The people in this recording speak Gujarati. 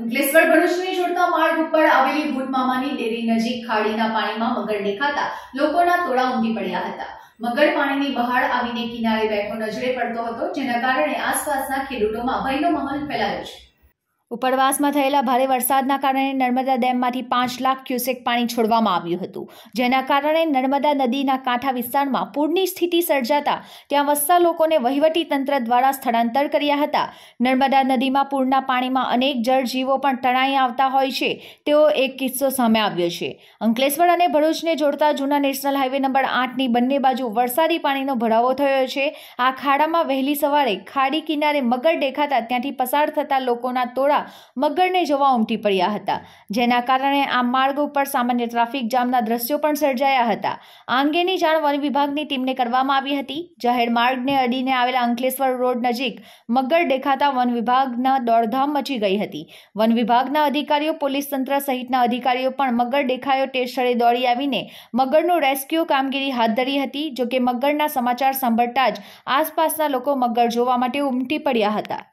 અંકલેશ્વર ભરૂચને જોડતા માર્ગ ઉપર આવેલી ભૂતમામાની ડેરી નજીક ખાડીના પાણીમાં મગર દેખાતા લોકોના તોળા ઊંધી પડ્યા હતા મગર પાણીની બહાર આવીને કિનારે બેઠો નજરે પડતો હતો જેના કારણે આસપાસના ખેડૂતોમાં ભયનો માહોલ ફેલાયો છે ઉપરવાસમાં થયેલા ભારે વરસાદના કારણે નર્મદા ડેમમાંથી પાંચ લાખ ક્યુસેક પાણી છોડવામાં આવ્યું હતું જેના કારણે નર્મદા નદીના કાંઠા વિસ્તારમાં પૂરની સ્થિતિ સર્જાતા ત્યાં વસતા લોકોને તંત્ર દ્વારા સ્થળાંતર કર્યા હતા નર્મદા નદીમાં પૂરના પાણીમાં અનેક જળજીવો પણ તણાઈ આવતા હોય છે તેવો એક કિસ્સો સામે આવ્યો છે અંકલેશ્વર અને ભરૂચને જોડતા જૂના નેશનલ હાઈવે નંબર આઠની બંને બાજુ વરસાદી પાણીનો ભરાવો થયો છે આ ખાડામાં વહેલી સવારે ખાડી કિનારે મગર દેખાતા ત્યાંથી પસાર થતા લોકોના તોળા જતા મગરને જોવા ઉમટી પડ્યા હતા જેના કારણે આ માર્ગ ઉપર સામાન્ય ટ્રાફિક જામના દ્રશ્યો પણ સર્જાયા હતા આ અંગેની જાણ વન વિભાગની ટીમને કરવામાં આવી હતી જાહેર માર્ગને અડીને આવેલા અંકલેશ્વર રોડ નજીક મગર દેખાતા વન વિભાગના દોડધામ મચી ગઈ હતી વન વિભાગના અધિકારીઓ પોલીસ તંત્ર સહિતના અધિકારીઓ પણ મગર દેખાયો તે સ્થળે દોડી આવીને મગરનું રેસ્ક્યુ કામગીરી હાથ ધરી હતી જોકે મગરના સમાચાર સાંભળતા જ આસપાસના લોકો મગર જોવા માટે ઉમટી પડ્યા હતા